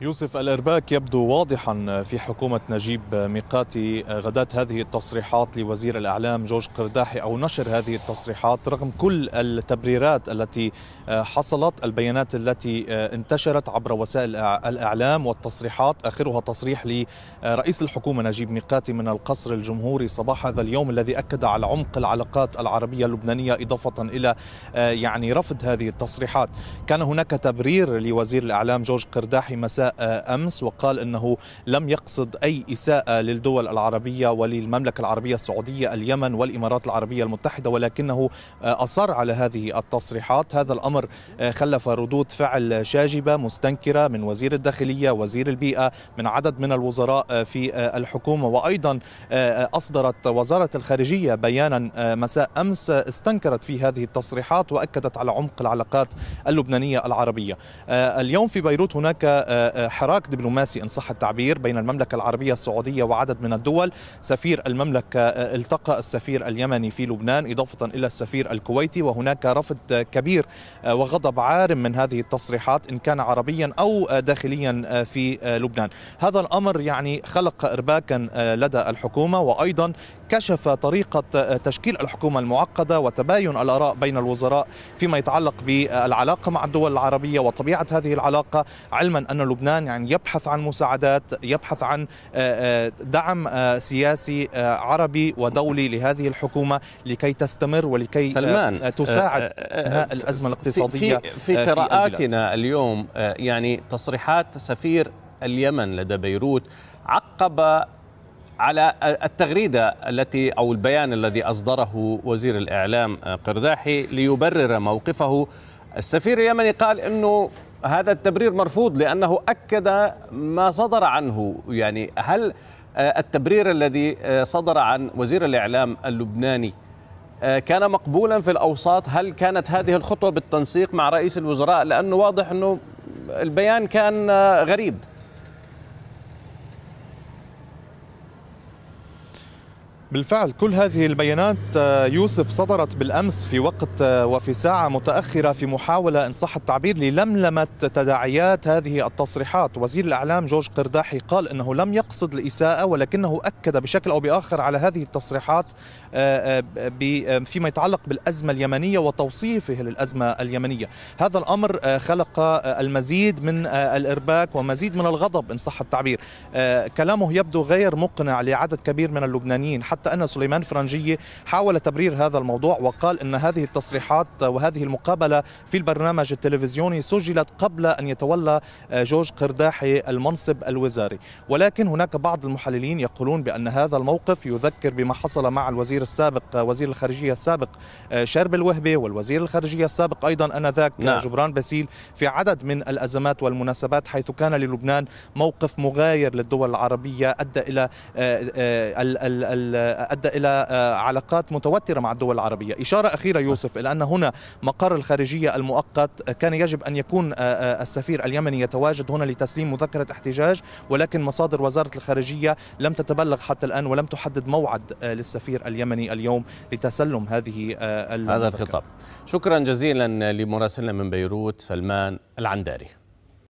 يوسف الارباك يبدو واضحا في حكومه نجيب ميقاتي غدات هذه التصريحات لوزير الاعلام جورج قرداحي او نشر هذه التصريحات رغم كل التبريرات التي حصلت البيانات التي انتشرت عبر وسائل الاعلام والتصريحات اخرها تصريح لرئيس الحكومه نجيب ميقاتي من القصر الجمهوري صباح هذا اليوم الذي اكد على عمق العلاقات العربيه اللبنانيه اضافه الى آه، يعني رفض هذه التصريحات كان هناك تبرير لوزير الاعلام جورج قرداحي مساء آه، امس وقال انه لم يقصد اي اساءه للدول العربيه وللمملكه العربيه السعوديه، اليمن والامارات العربيه المتحده ولكنه آه، اصر على هذه التصريحات، هذا الامر آه، خلف ردود فعل شاجبه مستنكره من وزير الداخليه، وزير البيئه، من عدد من الوزراء في الحكومه وايضا اصدرت وزاره الخارجيه بيانا مساء امس استنكرت فيه هذه التصريحات واكدت على عمق العلاقات اللبنانيه العربيه. اليوم في بيروت هناك حراك دبلوماسي إن صح التعبير بين المملكة العربية السعودية وعدد من الدول سفير المملكة آه، التقى السفير اليمني في لبنان إضافة إلى السفير الكويتي وهناك رفض كبير آه، وغضب عارم من هذه التصريحات إن كان عربيا أو آه، داخليا في لبنان هذا الأمر يعني خلق ارباكا لدى الحكومه وايضا كشف طريقة تشكيل الحكومة المعقدة وتباين الآراء بين الوزراء فيما يتعلق بالعلاقة مع الدول العربية وطبيعة هذه العلاقة علما أن لبنان يعني يبحث عن مساعدات يبحث عن آه، آه، دعم آه، سياسي عربي ودولي لهذه الحكومة لكي تستمر ولكي سلمان تساعد الأزمة الاقتصادية في, في, في قراءاتنا اليوم يعني تصريحات سفير اليمن لدى بيروت عقب على التغريدة التي أو البيان الذي أصدره وزير الإعلام قرداحي ليبرر موقفه السفير اليمني قال أنه هذا التبرير مرفوض لأنه أكد ما صدر عنه يعني هل آه، التبرير الذي آه، صدر عن وزير الإعلام اللبناني آه، كان مقبولا في الأوساط هل كانت هذه الخطوة بالتنسيق مع رئيس الوزراء لأنه واضح أنه البيان كان غريب بالفعل كل هذه البيانات آه، يوسف صدرت بالامس في وقت آه، وفي ساعه متاخره في محاوله ان صح التعبير للملمه تداعيات هذه التصريحات، وزير الاعلام جورج قرداحي قال انه لم يقصد الاساءه ولكنه اكد بشكل او باخر على هذه التصريحات آه، فيما يتعلق بالازمه اليمنيه وتوصيفه للازمه اليمنيه، هذا الامر خلق المزيد من الارباك ومزيد من الغضب ان صح التعبير، كلامه يبدو غير مقنع لعدد كبير من اللبنانيين حتى حتى أن سليمان فرنجية حاول تبرير هذا الموضوع وقال أن هذه التصريحات وهذه المقابلة في البرنامج التلفزيوني سجلت قبل أن يتولى آه، جورج قرداحي المنصب الوزاري ولكن هناك بعض المحللين يقولون بأن هذا الموقف يذكر بما حصل مع الوزير السابق آه، وزير الخارجية السابق آه، شرب الوهبي والوزير الخارجية السابق أيضا أنذاك نعم. جبران باسيل في عدد من الأزمات والمناسبات حيث كان للبنان موقف مغاير للدول العربية أدى إلى ال ال ال آه، ادى الى آه، علاقات متوتره مع الدول العربيه، اشاره اخيره يوسف الى ان هنا مقر الخارجيه المؤقت كان يجب ان يكون آه، السفير اليمني يتواجد هنا لتسليم مذكره احتجاج ولكن مصادر وزاره الخارجيه لم تتبلغ حتى الان ولم تحدد موعد للسفير اليمني اليوم لتسلم هذه المذكرة. هذا الخطاب. شكرا جزيلا لمراسلنا من بيروت سلمان العنداري.